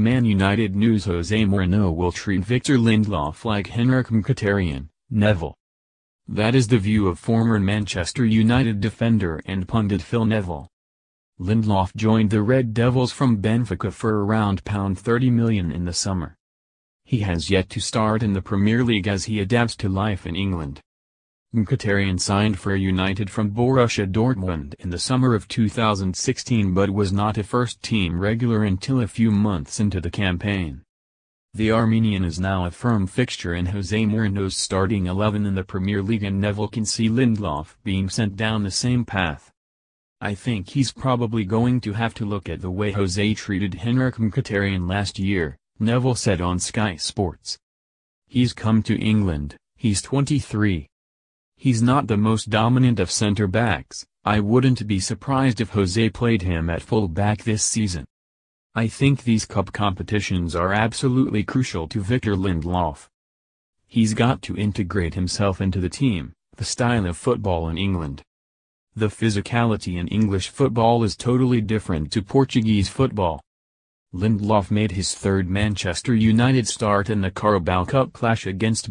Man United News Jose Mourinho will treat Victor Lindelof like Henrik Mkhitaryan, Neville. That is the view of former Manchester United defender and pundit Phil Neville. Lindelof joined the Red Devils from Benfica for around £30 million in the summer. He has yet to start in the Premier League as he adapts to life in England. Mkhitaryan signed for United from Borussia Dortmund in the summer of 2016 but was not a first-team regular until a few months into the campaign. The Armenian is now a firm fixture in Jose Mourinho's starting 11 in the Premier League and Neville can see Lindelof being sent down the same path. I think he's probably going to have to look at the way Jose treated Henrik Mkhitaryan last year, Neville said on Sky Sports. He's come to England, he's 23 He's not the most dominant of center backs, I wouldn't be surprised if Jose played him at full back this season. I think these cup competitions are absolutely crucial to Victor Lindelof. He's got to integrate himself into the team, the style of football in England. The physicality in English football is totally different to Portuguese football. Lindelof made his third Manchester United start in the Carabao Cup clash against